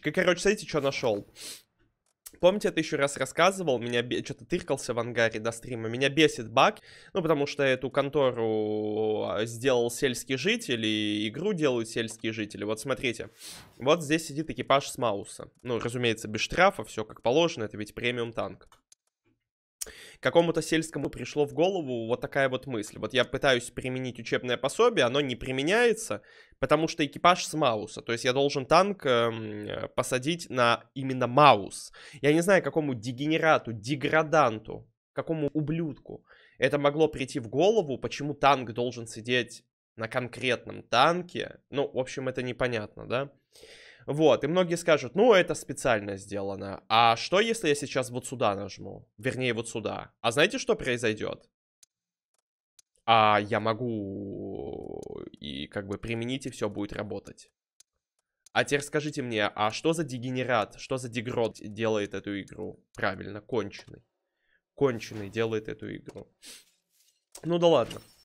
Короче, смотрите, что нашел. Помните, я это еще раз рассказывал, меня что-то тыркался в ангаре до стрима, меня бесит баг, ну, потому что эту контору а, сделал сельский житель, и игру делают сельские жители. Вот смотрите, вот здесь сидит экипаж с Мауса. Ну, разумеется, без штрафа, все как положено, это ведь премиум танк какому-то сельскому пришло в голову вот такая вот мысль. Вот я пытаюсь применить учебное пособие, оно не применяется, потому что экипаж с Мауса. То есть я должен танк э, посадить на именно Маус. Я не знаю, какому дегенерату, деграданту, какому ублюдку это могло прийти в голову, почему танк должен сидеть на конкретном танке. Ну, в общем, это непонятно, да? Вот, и многие скажут, ну, это специально сделано. А что, если я сейчас вот сюда нажму? Вернее, вот сюда. А знаете, что произойдет? А я могу и как бы применить, и все будет работать. А теперь скажите мне, а что за дегенерат, что за дегрот делает эту игру? Правильно, конченый. Конченый делает эту игру. Ну да ладно.